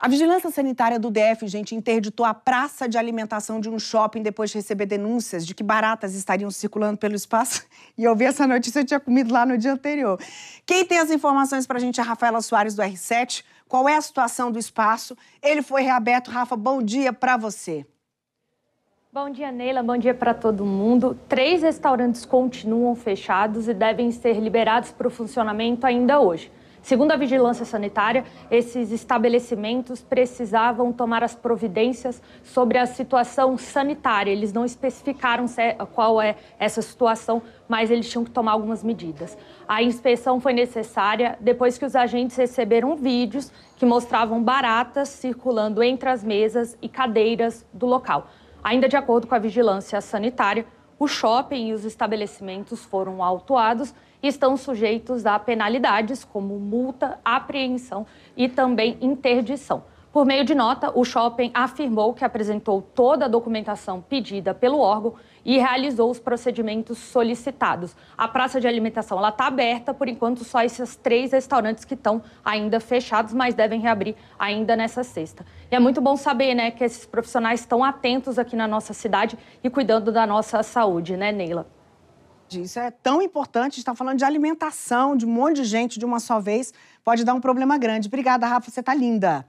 A vigilância sanitária do DF, gente, interditou a praça de alimentação de um shopping depois de receber denúncias de que baratas estariam circulando pelo espaço. E eu vi essa notícia, eu tinha comido lá no dia anterior. Quem tem as informações para a gente é a Rafaela Soares, do R7. Qual é a situação do espaço? Ele foi reaberto. Rafa, bom dia para você. Bom dia, Neila. Bom dia para todo mundo. Três restaurantes continuam fechados e devem ser liberados para o funcionamento ainda hoje. Segundo a Vigilância Sanitária, esses estabelecimentos precisavam tomar as providências sobre a situação sanitária. Eles não especificaram é, qual é essa situação, mas eles tinham que tomar algumas medidas. A inspeção foi necessária depois que os agentes receberam vídeos que mostravam baratas circulando entre as mesas e cadeiras do local. Ainda de acordo com a Vigilância Sanitária, o shopping e os estabelecimentos foram autuados e estão sujeitos a penalidades como multa, apreensão e também interdição. Por meio de nota, o shopping afirmou que apresentou toda a documentação pedida pelo órgão e realizou os procedimentos solicitados. A praça de alimentação está aberta, por enquanto, só esses três restaurantes que estão ainda fechados, mas devem reabrir ainda nessa sexta. E é muito bom saber né, que esses profissionais estão atentos aqui na nossa cidade e cuidando da nossa saúde, né, Neila? Isso é tão importante. Está falando de alimentação, de um monte de gente de uma só vez. Pode dar um problema grande. Obrigada, Rafa. Você está linda.